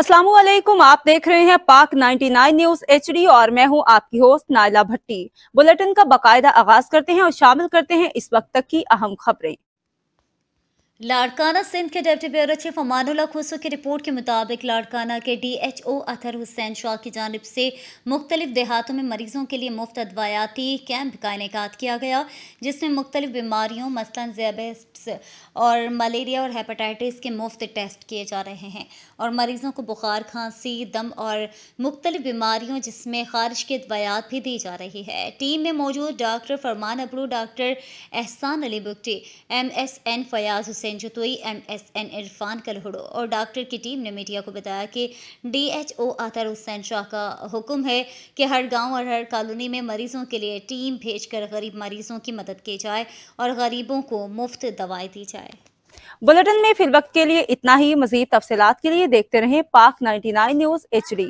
असलम आप देख रहे हैं पाक 99 न्यूज एच और मैं हूं आपकी होस्ट नायला भट्टी बुलेटिन का बकायदा आगाज करते हैं और शामिल करते हैं इस वक्त तक की अहम खबरें लाड़काना सिंध के deputy bureau chief Amanullah Khoso की रिपोर्ट के मुताबिक लाड़काना के डीएचओ अतर हुसैन शाह की जानब से मुख्तलिफ देहातों में मरीजों के लिए मुफ्त अदवायाती कैंप का इनका किया गया जिसमें मुख्तलिफ बीमारियों मसलन जेबस और मलेरिया और हेपेटाइटिस के मुफ्त टेस्ट किए जा रहे हैं और मरीज़ों को बुखार खांसी दम और मुख्तलिफ बीमारियों जिसमें खारिश की अदवायात भी दी जा रही है टीम में मौजूद डॉक्टर फरमान Abro doctor Ehsan Ali Bugti M S N Fayyaz Hussain Hussain Jatoi M S N Irfan Kalhoro और डॉक्टर की टीम ने मीडिया को बताया कि डी एच ओ आतर हुसैन शाह का हुक्म है कि हर गांव और हर कॉलोनी में मरीज़ों के लिए टीम भेजकर गरीब मरीज़ों की मदद की जाए और गरीबों को मुफ्त दवाएँ दी जाए बुलेटिन में फिर वक्त के लिए इतना ही मजीद तफसलत के लिए देखते रहें पाक 99 न्यूज़ एच